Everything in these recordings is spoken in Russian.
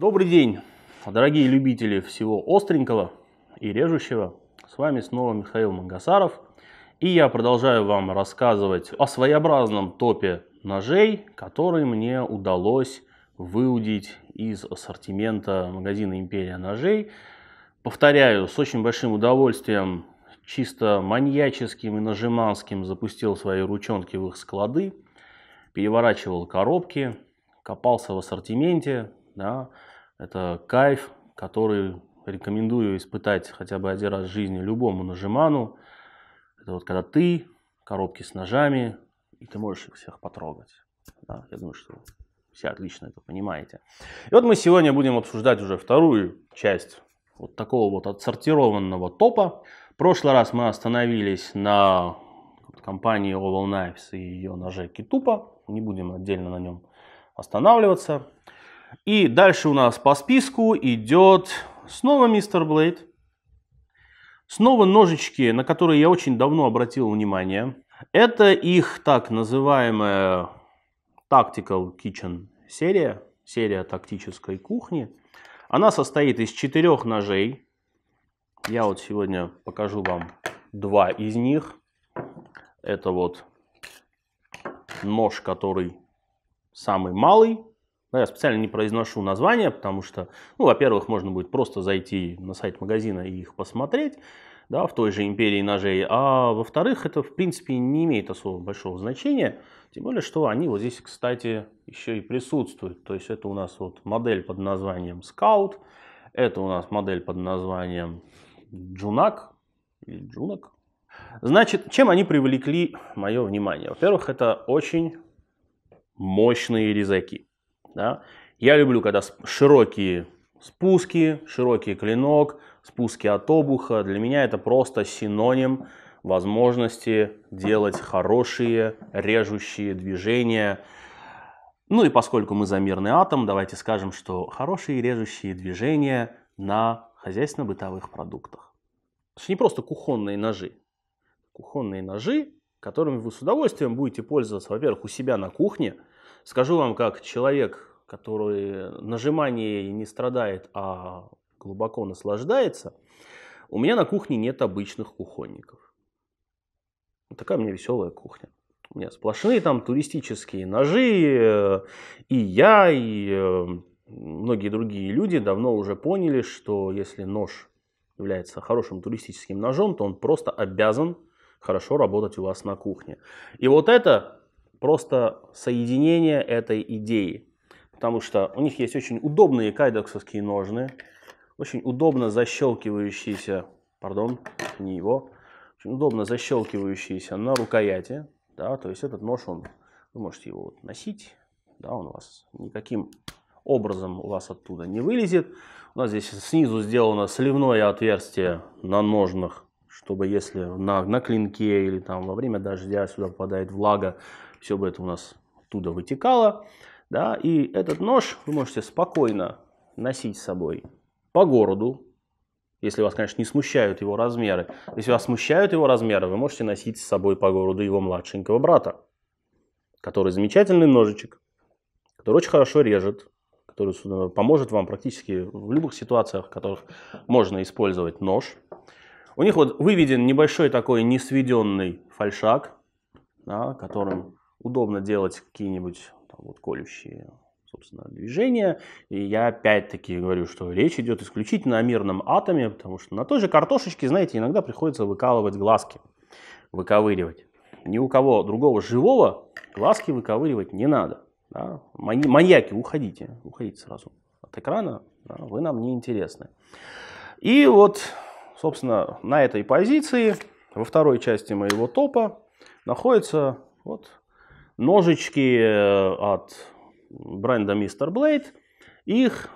Добрый день, дорогие любители всего остренького и режущего. С вами снова Михаил Мангасаров. И я продолжаю вам рассказывать о своеобразном топе ножей, который мне удалось выудить из ассортимента магазина «Империя ножей». Повторяю, с очень большим удовольствием, чисто маньяческим и нажиманским запустил свои ручонки в их склады, переворачивал коробки, копался в ассортименте, да, это кайф, который рекомендую испытать хотя бы один раз в жизни любому нажиману. Это вот когда ты, коробки с ножами, и ты можешь их всех потрогать. Да, я думаю, что все отлично это понимаете. И вот мы сегодня будем обсуждать уже вторую часть вот такого вот отсортированного топа. В прошлый раз мы остановились на компании Oval Knives и ее ноже Китупа. Не будем отдельно на нем останавливаться. И дальше у нас по списку идет снова мистер Блейд. Снова ножички, на которые я очень давно обратил внимание. Это их так называемая Tactical Kitchen серия, серия тактической кухни. Она состоит из четырех ножей. Я вот сегодня покажу вам два из них. Это вот нож, который самый малый, да, я специально не произношу названия, потому что, ну, во-первых, можно будет просто зайти на сайт магазина и их посмотреть, да, в той же империи ножей, а во-вторых, это, в принципе, не имеет особо большого значения, тем более, что они вот здесь, кстати, еще и присутствуют. То есть это у нас вот модель под названием Scout, это у нас модель под названием Джунак, или Джунак. Значит, чем они привлекли мое внимание? Во-первых, это очень мощные резаки. Да? Я люблю, когда широкие спуски, широкий клинок, спуски от обуха. Для меня это просто синоним возможности делать хорошие режущие движения. Ну и поскольку мы за мирный атом, давайте скажем, что хорошие режущие движения на хозяйственно-бытовых продуктах. Это не просто кухонные ножи. Кухонные ножи, которыми вы с удовольствием будете пользоваться, во-первых, у себя на кухне. Скажу вам, как человек, который нажимание не страдает, а глубоко наслаждается, у меня на кухне нет обычных кухонников. Вот такая у меня веселая кухня. У меня сплошные там туристические ножи, и я, и многие другие люди давно уже поняли, что если нож является хорошим туристическим ножом, то он просто обязан хорошо работать у вас на кухне. И вот это просто соединение этой идеи – потому что у них есть очень удобные кайдоксовские ножны, очень удобно защелкивающиеся, пардон, не его, очень удобно защелкивающиеся на рукояти, да, то есть этот нож, он, вы можете его вот носить, да, он у вас никаким образом у вас оттуда не вылезет. У нас здесь снизу сделано сливное отверстие на ножнах, чтобы если на, на клинке или там во время дождя сюда попадает влага, все бы это у нас оттуда вытекало. Да, и этот нож вы можете спокойно носить с собой по городу, если вас, конечно, не смущают его размеры. Если вас смущают его размеры, вы можете носить с собой по городу его младшенького брата, который замечательный ножичек, который очень хорошо режет, который э, поможет вам практически в любых ситуациях, в которых можно использовать нож. У них вот выведен небольшой такой несведенный фальшак, да, которым удобно делать какие-нибудь там вот колющие собственно, движения. И я опять-таки говорю, что речь идет исключительно о мирном атоме, потому что на той же картошечке, знаете, иногда приходится выкалывать глазки, выковыривать. Ни у кого другого живого глазки выковыривать не надо. Да? Маньяки, уходите, уходите сразу от экрана, да? вы нам не интересны. И вот, собственно, на этой позиции, во второй части моего топа, находится вот ножички э, от бренда Mr. Blade. Их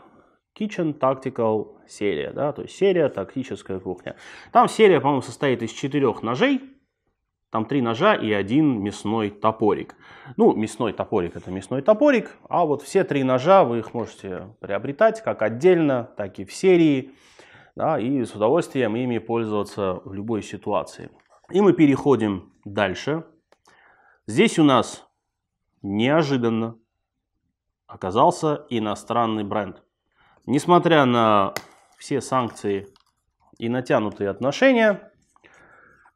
Kitchen Tactical серия, да, то есть серия «Тактическая кухня». Там серия, по-моему, состоит из четырех ножей. Там три ножа и один мясной топорик. Ну, мясной топорик – это мясной топорик, а вот все три ножа вы их можете приобретать как отдельно, так и в серии. Да, и с удовольствием ими пользоваться в любой ситуации. И мы переходим дальше. Здесь у нас неожиданно оказался иностранный бренд. Несмотря на все санкции и натянутые отношения,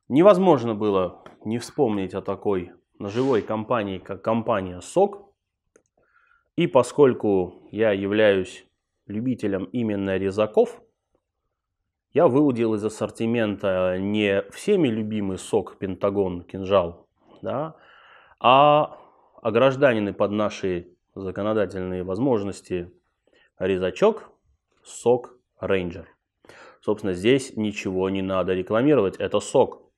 невозможно было не вспомнить о такой ножевой компании, как компания СОК. И поскольку я являюсь любителем именно резаков, я выудил из ассортимента не всеми любимый сок Пентагон Кинжал, да, а огражданины а под наши законодательные возможности резачок, сок, рейнджер. Собственно, здесь ничего не надо рекламировать, это сок.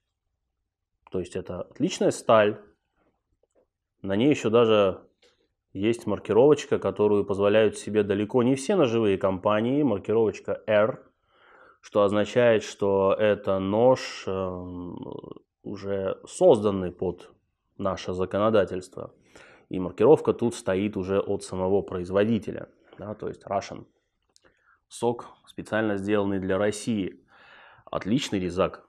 То есть это отличная сталь, на ней еще даже есть маркировочка, которую позволяют себе далеко не все ножевые компании, маркировочка R, что означает, что это нож э, уже созданный под наше законодательство. И маркировка тут стоит уже от самого производителя, да, то есть Russian. Сок специально сделанный для России. Отличный резак,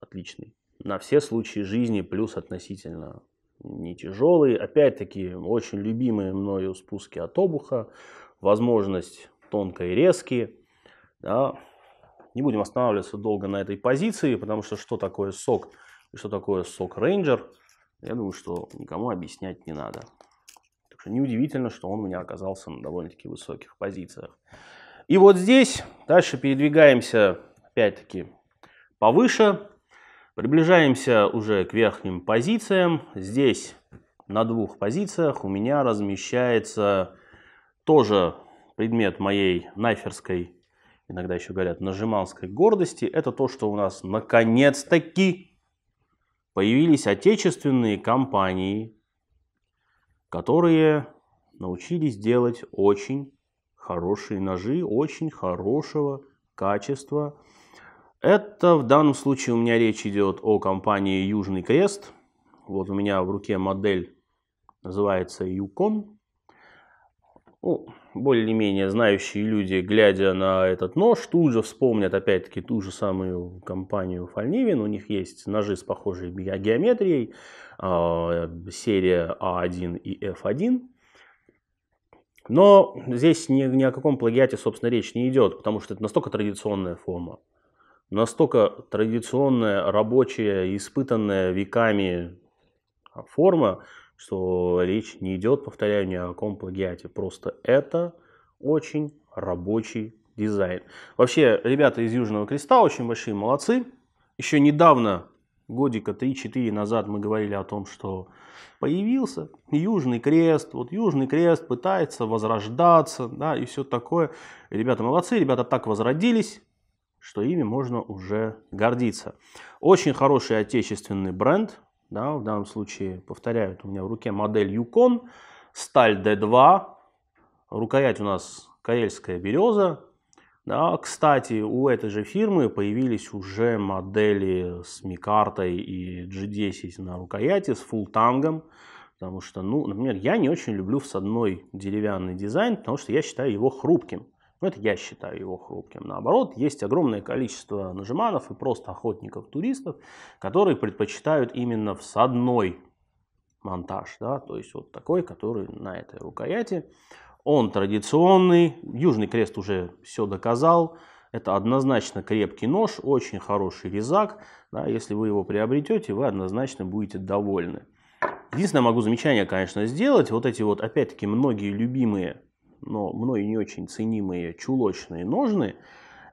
отличный. На все случаи жизни плюс относительно не тяжелый. Опять-таки, очень любимые мною спуски от обуха, возможность тонкой резки. Да. Не будем останавливаться долго на этой позиции, потому что что такое сок и что такое сок рейнджер – я думаю, что никому объяснять не надо. Так что неудивительно, что он у меня оказался на довольно-таки высоких позициях. И вот здесь дальше передвигаемся опять-таки повыше, приближаемся уже к верхним позициям. Здесь на двух позициях у меня размещается тоже предмет моей найферской, иногда еще говорят, нажиманской гордости. Это то, что у нас наконец-таки появились отечественные компании, которые научились делать очень хорошие ножи, очень хорошего качества. Это в данном случае у меня речь идет о компании Южный Крест. Вот у меня в руке модель называется Юкон ну, более-менее знающие люди, глядя на этот нож, тут же вспомнят опять-таки ту же самую компанию Фальнивин. У них есть ножи с похожей геометрией, а, серия А1 и F1. Но здесь ни, ни о каком плагиате, собственно, речь не идет, потому что это настолько традиционная форма, настолько традиционная, рабочая, испытанная веками форма, что речь не идет, повторяю, ни о каком плагиате. Просто это очень рабочий дизайн. Вообще, ребята из Южного Креста очень большие молодцы. Еще недавно, годика 3-4 назад, мы говорили о том, что появился Южный Крест. Вот Южный Крест пытается возрождаться, да, и все такое. Ребята молодцы, ребята так возродились, что ими можно уже гордиться. Очень хороший отечественный бренд, да, в данном случае, повторяю, у меня в руке модель Yukon, сталь D2, рукоять у нас карельская береза. Да, кстати, у этой же фирмы появились уже модели с Микартой и G10 на рукояти, с фултангом. Потому что, ну, например, я не очень люблю всадной деревянный дизайн, потому что я считаю его хрупким. Но это я считаю его хрупким. Наоборот, есть огромное количество нажиманов и просто охотников-туристов, которые предпочитают именно всадной монтаж. Да? То есть вот такой, который на этой рукояти. Он традиционный. Южный крест уже все доказал. Это однозначно крепкий нож, очень хороший резак. Да, если вы его приобретете, вы однозначно будете довольны. Единственное, могу замечание, конечно, сделать. Вот эти вот, опять-таки, многие любимые но мной не очень ценимые чулочные ножны,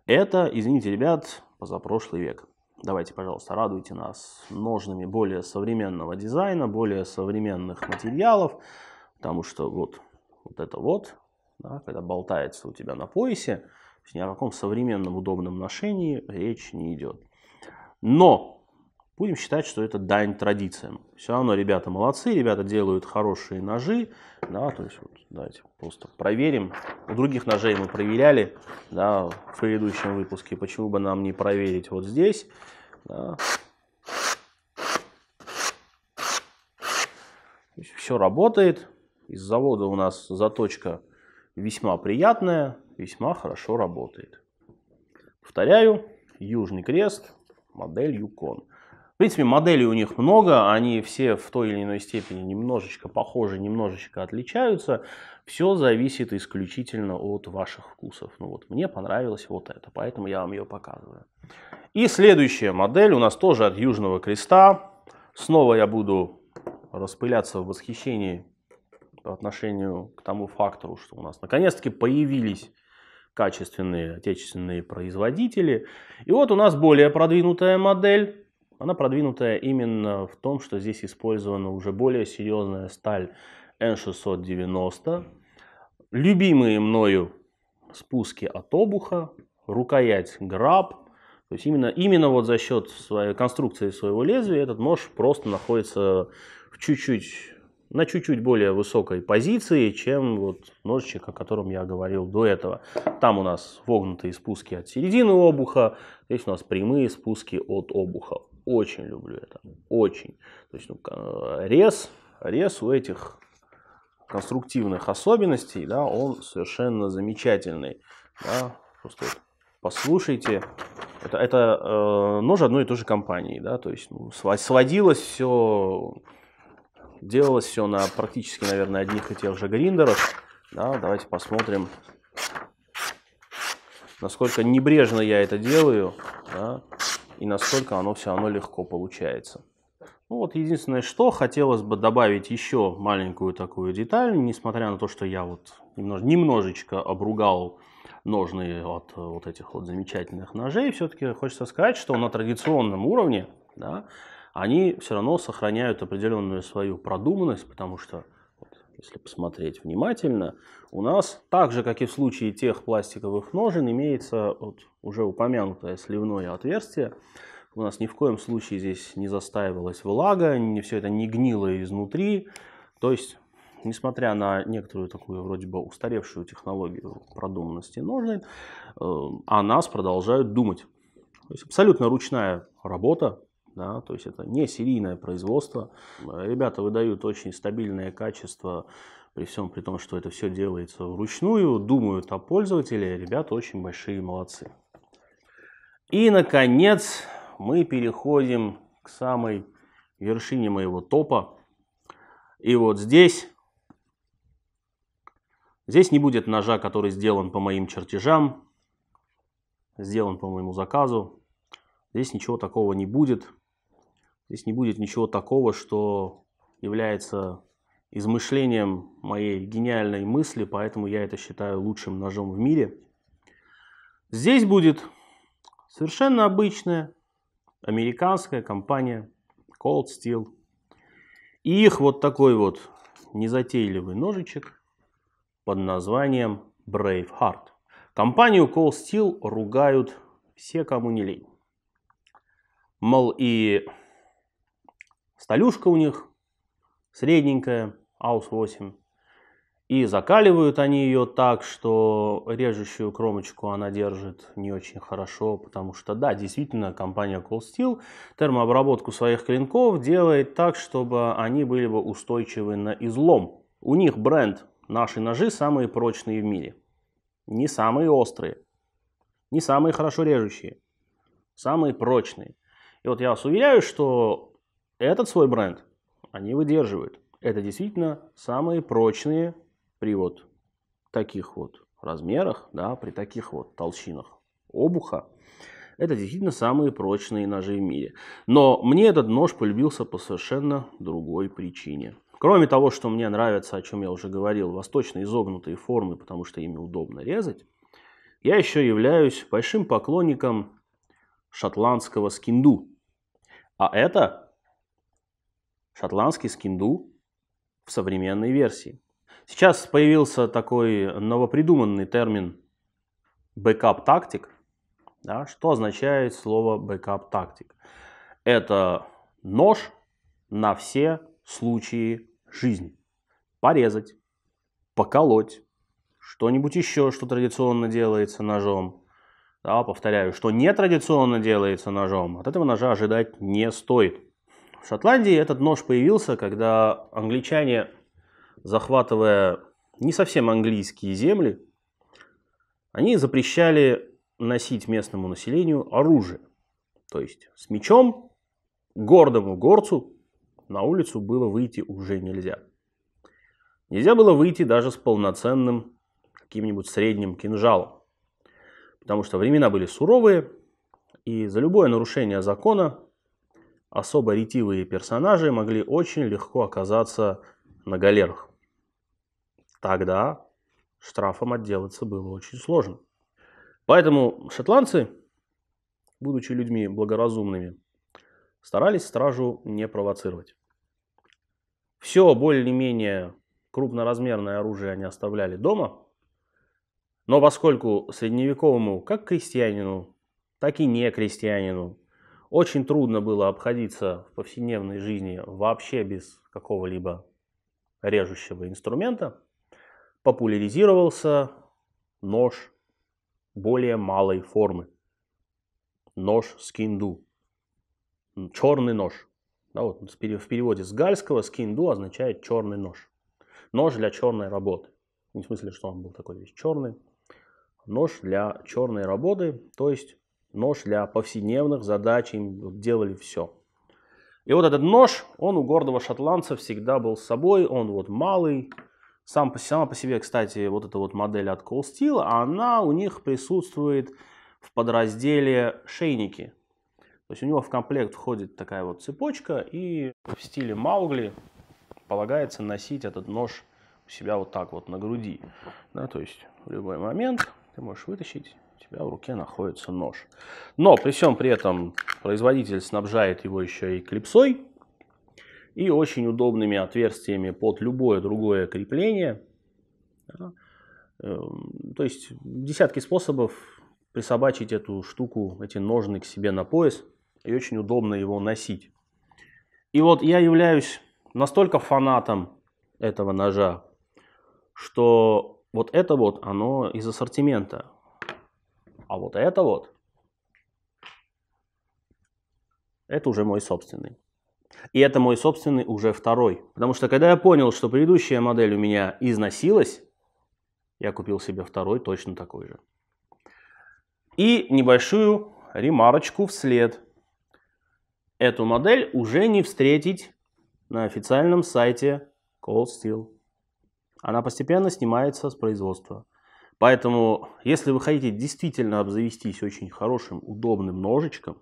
это, извините, ребят, позапрошлый век. Давайте, пожалуйста, радуйте нас ножными более современного дизайна, более современных материалов, потому что вот, вот это вот, да, когда болтается у тебя на поясе, ни о каком современном удобном ношении речь не идет. Но будем считать, что это дань традициям. Все равно ребята молодцы, ребята делают хорошие ножи, да, то есть вот Давайте просто проверим. У других ножей мы проверяли да, в предыдущем выпуске. Почему бы нам не проверить вот здесь? Да. Все работает. Из завода у нас заточка весьма приятная, весьма хорошо работает. Повторяю, Южный крест, модель Юкон. В принципе, моделей у них много, они все в той или иной степени немножечко похожи, немножечко отличаются. Все зависит исключительно от ваших вкусов. Ну вот, мне понравилось вот это, поэтому я вам ее показываю. И следующая модель у нас тоже от Южного Креста. Снова я буду распыляться в восхищении по отношению к тому фактору, что у нас наконец-таки появились качественные отечественные производители. И вот у нас более продвинутая модель она продвинутая именно в том, что здесь использована уже более серьезная сталь N690. Любимые мною спуски от обуха, рукоять граб. То есть именно, именно вот за счет своей конструкции своего лезвия этот нож просто находится в чуть-чуть на чуть-чуть более высокой позиции, чем вот ножичек, о котором я говорил до этого. Там у нас вогнутые спуски от середины обуха, здесь у нас прямые спуски от обухов очень люблю это, очень. То есть ну, э, рез, рез у этих конструктивных особенностей, да, он совершенно замечательный. Да, просто вот послушайте, это, это э, нож одной и той же компании, да, то есть ну, сводилось все, делалось все на практически, наверное, одних и тех же гриндерах. Да, давайте посмотрим, насколько небрежно я это делаю. Да и насколько оно все равно легко получается. Ну вот единственное, что хотелось бы добавить еще маленькую такую деталь, несмотря на то, что я вот немнож немножечко обругал ножные от э, вот этих вот замечательных ножей, все-таки хочется сказать, что на традиционном уровне да, они все равно сохраняют определенную свою продуманность, потому что если посмотреть внимательно, у нас, так же как и в случае тех пластиковых ножен, имеется вот уже упомянутое сливное отверстие. У нас ни в коем случае здесь не застаивалась влага, не все это не гнило изнутри. То есть, несмотря на некоторую такую вроде бы устаревшую технологию продуманности ножен, э, о нас продолжают думать. То есть абсолютно ручная работа, да, то есть это не серийное производство. Ребята выдают очень стабильное качество, при всем при том, что это все делается вручную, думают о пользователе, ребята очень большие молодцы. И, наконец, мы переходим к самой вершине моего топа. И вот здесь, здесь не будет ножа, который сделан по моим чертежам, сделан по моему заказу. Здесь ничего такого не будет. Здесь не будет ничего такого, что является измышлением моей гениальной мысли, поэтому я это считаю лучшим ножом в мире. Здесь будет совершенно обычная американская компания Cold Steel. И их вот такой вот незатейливый ножичек под названием Braveheart. Компанию Cold Steel ругают все, кому не лень. Мол, и Столюшка у них средненькая, АУС-8. И закаливают они ее так, что режущую кромочку она держит не очень хорошо, потому что, да, действительно, компания Cold Steel термообработку своих клинков делает так, чтобы они были бы устойчивы на излом. У них бренд «Наши ножи» самые прочные в мире. Не самые острые, не самые хорошо режущие, самые прочные. И вот я вас уверяю, что этот свой бренд они выдерживают. Это действительно самые прочные при вот таких вот размерах, да, при таких вот толщинах обуха. Это действительно самые прочные ножи в мире. Но мне этот нож полюбился по совершенно другой причине. Кроме того, что мне нравятся, о чем я уже говорил, восточно изогнутые формы, потому что ими удобно резать, я еще являюсь большим поклонником шотландского скинду. А это шотландский скинду в современной версии. Сейчас появился такой новопридуманный термин backup тактик. Да, что означает слово backup тактик? Это нож на все случаи жизни. Порезать, поколоть, что-нибудь еще, что традиционно делается ножом. Да, повторяю, что нетрадиционно делается ножом, от этого ножа ожидать не стоит. В Шотландии этот нож появился, когда англичане, захватывая не совсем английские земли, они запрещали носить местному населению оружие. То есть с мечом гордому горцу на улицу было выйти уже нельзя. Нельзя было выйти даже с полноценным каким-нибудь средним кинжалом. Потому что времена были суровые, и за любое нарушение закона особо ретивые персонажи могли очень легко оказаться на галерах. Тогда штрафом отделаться было очень сложно. Поэтому шотландцы, будучи людьми благоразумными, старались стражу не провоцировать. Все более-менее крупноразмерное оружие они оставляли дома, но поскольку средневековому как крестьянину, так и не крестьянину очень трудно было обходиться в повседневной жизни вообще без какого-либо режущего инструмента. Популяризировался нож более малой формы. Нож скинду. Черный нож. Да, вот в переводе с гальского скинду означает черный нож. Нож для черной работы. Не в смысле, что он был такой весь черный. Нож для черной работы, то есть нож для повседневных задач, им делали все. И вот этот нож, он у гордого шотландца всегда был с собой, он вот малый. Сам, сама по себе, кстати, вот эта вот модель от Cold Steel, она у них присутствует в подразделе шейники. То есть у него в комплект входит такая вот цепочка, и в стиле Маугли полагается носить этот нож у себя вот так вот на груди. Да, то есть в любой момент ты можешь вытащить у тебя в руке находится нож. Но при всем при этом производитель снабжает его еще и клипсой и очень удобными отверстиями под любое другое крепление. Эм, то есть десятки способов присобачить эту штуку, эти ножны к себе на пояс, и очень удобно его носить. И вот я являюсь настолько фанатом этого ножа, что вот это вот оно из ассортимента. А вот это вот, это уже мой собственный. И это мой собственный уже второй. Потому что когда я понял, что предыдущая модель у меня износилась, я купил себе второй точно такой же. И небольшую ремарочку вслед. Эту модель уже не встретить на официальном сайте Cold Steel. Она постепенно снимается с производства. Поэтому, если вы хотите действительно обзавестись очень хорошим, удобным ножичком,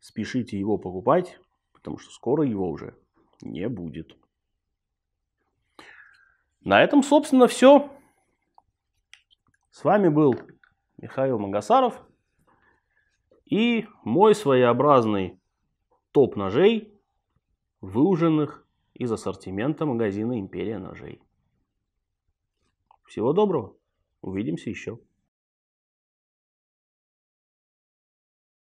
спешите его покупать, потому что скоро его уже не будет. На этом, собственно, все. С вами был Михаил Магасаров и мой своеобразный топ ножей, выуженных из ассортимента магазина «Империя ножей». Всего доброго. Увидимся еще.